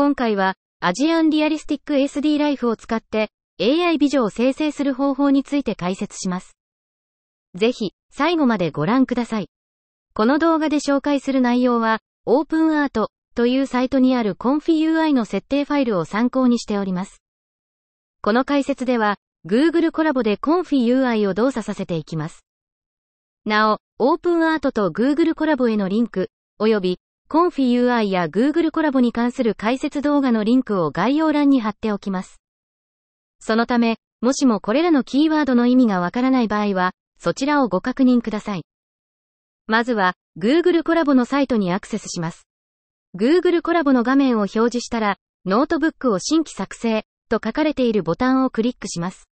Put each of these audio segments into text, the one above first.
今回は、アジアンリアリスティック SD ライフを使って、AI 美女を生成する方法について解説します。ぜひ、最後までご覧ください。この動画で紹介する内容は、OpenArt というサイトにある ConfUI の設定ファイルを参考にしております。この解説では、Google コラボで ConfUI を動作させていきます。なお、OpenArt と Google コラボへのリンク、およびコンフィ UI や Google コラボに関する解説動画のリンクを概要欄に貼っておきます。そのため、もしもこれらのキーワードの意味がわからない場合は、そちらをご確認ください。まずは、Google コラボのサイトにアクセスします。Google コラボの画面を表示したら、ノートブックを新規作成と書かれているボタンをクリックします。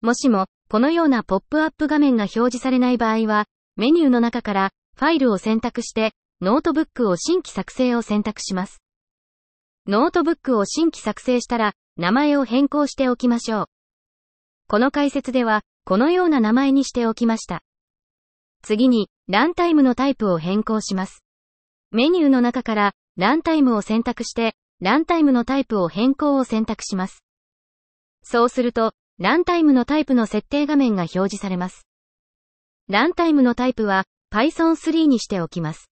もしも、このようなポップアップ画面が表示されない場合は、メニューの中から、ファイルを選択して、ノートブックを新規作成を選択します。ノートブックを新規作成したら、名前を変更しておきましょう。この解説では、このような名前にしておきました。次に、ランタイムのタイプを変更します。メニューの中から、ランタイムを選択して、ランタイムのタイプを変更を選択します。そうすると、ランタイムのタイプの設定画面が表示されます。ランタイムのタイプは、Python 3にしておきます。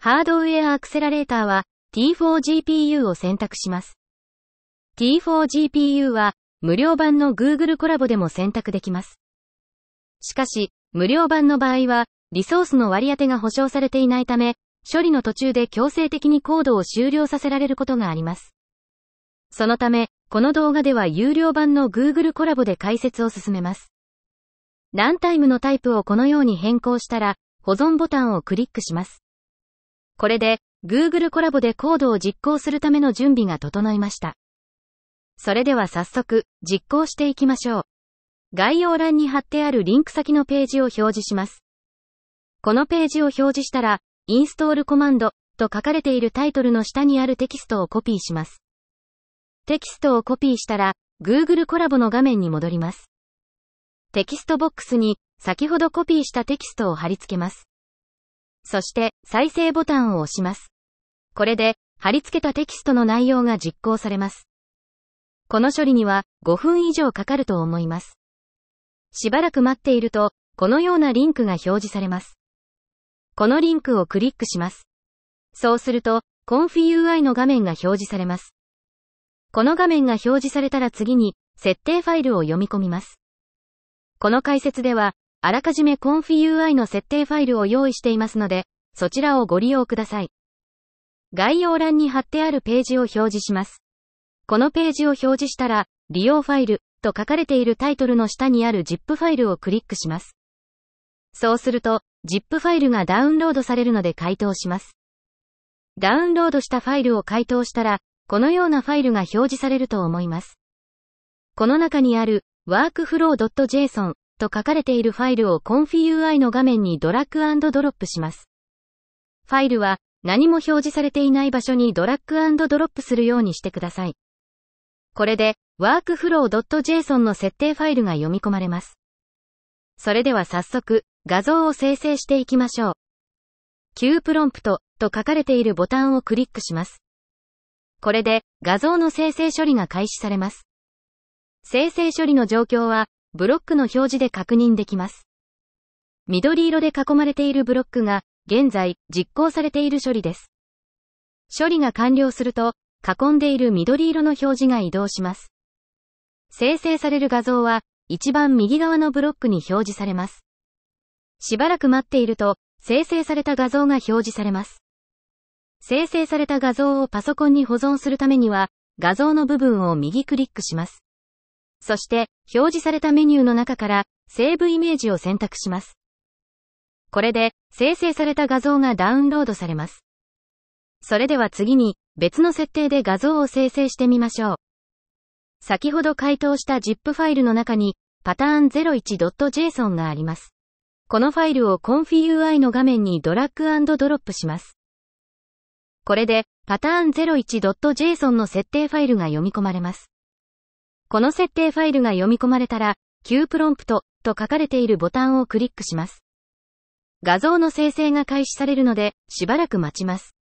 ハードウェアアクセラレーターは T4GPU を選択します。T4GPU は無料版の Google コラボでも選択できます。しかし、無料版の場合は、リソースの割り当てが保証されていないため、処理の途中で強制的にコードを終了させられることがあります。そのため、この動画では有料版の Google コラボで解説を進めます。ランタイムのタイプをこのように変更したら、保存ボタンをクリックします。これで、Google コラボでコードを実行するための準備が整いました。それでは早速、実行していきましょう。概要欄に貼ってあるリンク先のページを表示します。このページを表示したら、インストールコマンドと書かれているタイトルの下にあるテキストをコピーします。テキストをコピーしたら、Google コラボの画面に戻ります。テキストボックスに、先ほどコピーしたテキストを貼り付けます。そして、再生ボタンを押します。これで、貼り付けたテキストの内容が実行されます。この処理には5分以上かかると思います。しばらく待っていると、このようなリンクが表示されます。このリンクをクリックします。そうすると、ConfUI の画面が表示されます。この画面が表示されたら次に、設定ファイルを読み込みます。この解説では、あらかじめ ConfUI の設定ファイルを用意していますので、そちらをご利用ください。概要欄に貼ってあるページを表示します。このページを表示したら、利用ファイルと書かれているタイトルの下にある ZIP ファイルをクリックします。そうすると、ZIP ファイルがダウンロードされるので回答します。ダウンロードしたファイルを回答したら、このようなファイルが表示されると思います。この中にある workflow.json と書かれているファイルを ConfUI の画面にドラッグドロップします。ファイルは何も表示されていない場所にドラッグドロップするようにしてください。これで workflow.json の設定ファイルが読み込まれます。それでは早速画像を生成していきましょう。Q プロンプトと書かれているボタンをクリックします。これで画像の生成処理が開始されます。生成処理の状況はブロックの表示で確認できます。緑色で囲まれているブロックが、現在、実行されている処理です。処理が完了すると、囲んでいる緑色の表示が移動します。生成される画像は、一番右側のブロックに表示されます。しばらく待っていると、生成された画像が表示されます。生成された画像をパソコンに保存するためには、画像の部分を右クリックします。そして、表示されたメニューの中から、セーブイメージを選択します。これで、生成された画像がダウンロードされます。それでは次に、別の設定で画像を生成してみましょう。先ほど回答した ZIP ファイルの中に、パターン 01.json があります。このファイルを ConfUI の画面にドラッグドロップします。これで、パターン 01.json の設定ファイルが読み込まれます。この設定ファイルが読み込まれたら、Q プロンプトと書かれているボタンをクリックします。画像の生成が開始されるので、しばらく待ちます。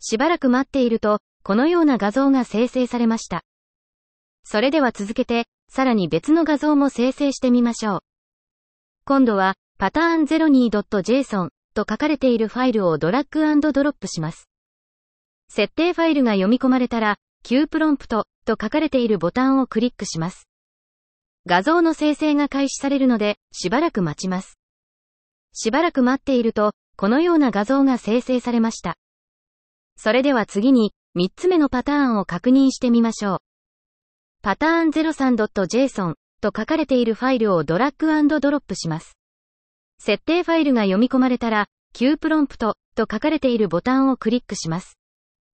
しばらく待っていると、このような画像が生成されました。それでは続けて、さらに別の画像も生成してみましょう。今度は、パターン 02.json と書かれているファイルをドラッグドロップします。設定ファイルが読み込まれたら、Q プロンプトと書かれているボタンをクリックします。画像の生成が開始されるので、しばらく待ちます。しばらく待っていると、このような画像が生成されました。それでは次に、3つ目のパターンを確認してみましょう。パターン 03.json と書かれているファイルをドラッグドロップします。設定ファイルが読み込まれたら、Q プロンプトと書かれているボタンをクリックします。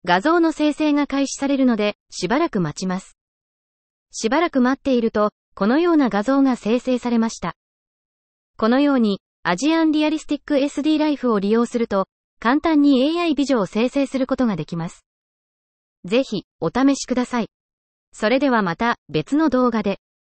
画像の生成が開始されるので、しばらく待ちます。しばらく待っていると、このような画像が生成されました。このように、アジアンリアリスティック SD ライフを利用すると、簡単に AI 美女を生成することができます。ぜひ、お試しください。それではまた、別の動画で。